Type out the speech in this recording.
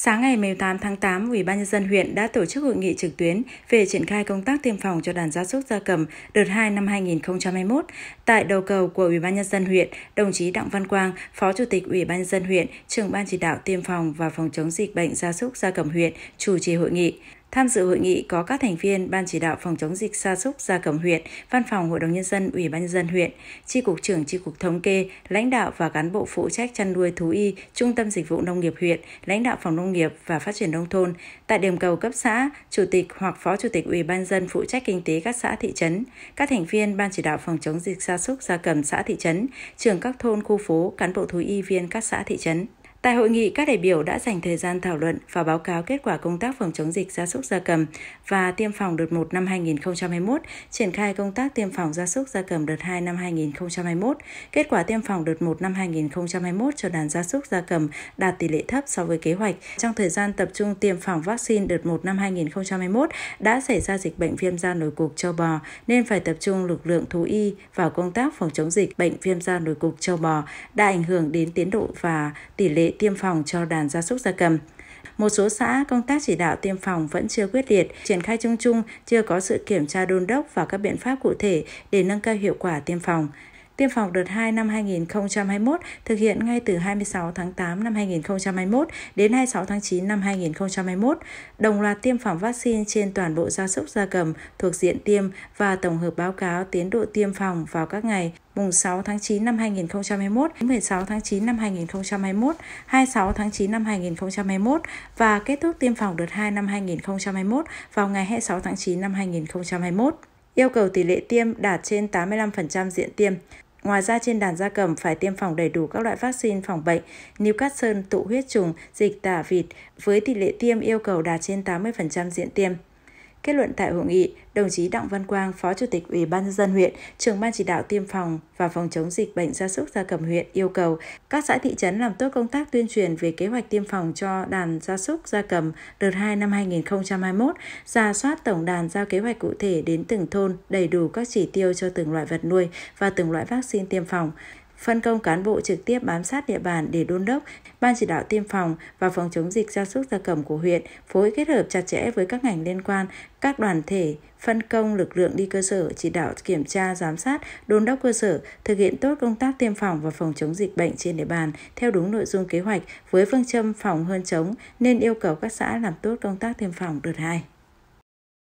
Sáng ngày 18 tháng 8, Ủy ban nhân dân huyện đã tổ chức hội nghị trực tuyến về triển khai công tác tiêm phòng cho đàn gia súc gia cầm đợt 2 năm 2021. Tại đầu cầu của Ủy ban nhân dân huyện, đồng chí Đặng Văn Quang, Phó Chủ tịch Ủy ban nhân dân huyện, trưởng ban chỉ đạo tiêm phòng và phòng chống dịch bệnh gia súc gia cầm huyện chủ trì hội nghị. Tham dự hội nghị có các thành viên Ban chỉ đạo phòng chống dịch sa súc gia cầm huyện, Văn phòng Hội đồng nhân dân, Ủy ban nhân dân huyện, Tri cục trưởng Tri cục thống kê, lãnh đạo và cán bộ phụ trách chăn nuôi thú y, Trung tâm dịch vụ nông nghiệp huyện, lãnh đạo phòng nông nghiệp và phát triển nông thôn, tại điểm cầu cấp xã, chủ tịch hoặc phó chủ tịch Ủy ban dân phụ trách kinh tế các xã thị trấn, các thành viên Ban chỉ đạo phòng chống dịch sa súc gia cầm xã thị trấn, trưởng các thôn khu phố, cán bộ thú y viên các xã thị trấn. Tại hội nghị, các đại biểu đã dành thời gian thảo luận và báo cáo kết quả công tác phòng chống dịch gia súc gia cầm và tiêm phòng đợt 1 năm 2021, triển khai công tác tiêm phòng gia súc gia cầm đợt 2 năm 2021, kết quả tiêm phòng đợt 1 năm 2021 cho đàn gia súc gia cầm đạt tỷ lệ thấp so với kế hoạch. Trong thời gian tập trung tiêm phòng vaccine đợt 1 năm 2021 đã xảy ra dịch bệnh viêm da nổi cục châu bò nên phải tập trung lực lượng thú y vào công tác phòng chống dịch bệnh viêm da nổi cục châu bò đã ảnh hưởng đến tiến độ và tỷ lệ tiêm phòng cho đàn gia súc gia cầm. Một số xã công tác chỉ đạo tiêm phòng vẫn chưa quyết liệt, triển khai chung chung, chưa có sự kiểm tra đôn đốc và các biện pháp cụ thể để nâng cao hiệu quả tiêm phòng. Tiêm phòng đợt 2 năm 2021 thực hiện ngay từ 26 tháng 8 năm 2021 đến 26 tháng 9 năm 2021, đồng loạt tiêm phòng vaccine trên toàn bộ gia súc gia cầm thuộc diện tiêm và tổng hợp báo cáo tiến độ tiêm phòng vào các ngày mùng 6 tháng 9 năm 2021 đến 16 tháng 9 năm 2021, 26 tháng 9 năm 2021 và kết thúc tiêm phòng đợt 2 năm 2021 vào ngày 26 tháng 9 năm 2021 yêu cầu tỷ lệ tiêm đạt trên 85% diện tiêm. Ngoài ra trên đàn gia cầm phải tiêm phòng đầy đủ các loại vaccine phòng bệnh, sơn tụ huyết trùng, dịch tả vịt với tỷ lệ tiêm yêu cầu đạt trên 80% diện tiêm. Kết luận tại hội nghị, đồng chí Đặng Văn Quang, Phó Chủ tịch Ủy ban nhân dân huyện, trưởng ban chỉ đạo tiêm phòng và phòng chống dịch bệnh gia súc gia cầm huyện yêu cầu các xã thị trấn làm tốt công tác tuyên truyền về kế hoạch tiêm phòng cho đàn gia súc gia cầm đợt 2 năm 2021, ra soát tổng đàn giao kế hoạch cụ thể đến từng thôn đầy đủ các chỉ tiêu cho từng loại vật nuôi và từng loại vaccine tiêm phòng phân công cán bộ trực tiếp bám sát địa bàn để đôn đốc ban chỉ đạo tiêm phòng và phòng chống dịch gia súc gia cầm của huyện phối kết hợp chặt chẽ với các ngành liên quan, các đoàn thể, phân công lực lượng đi cơ sở chỉ đạo kiểm tra, giám sát, đôn đốc cơ sở thực hiện tốt công tác tiêm phòng và phòng chống dịch bệnh trên địa bàn theo đúng nội dung kế hoạch với phương châm phòng hơn chống nên yêu cầu các xã làm tốt công tác tiêm phòng đợt 2.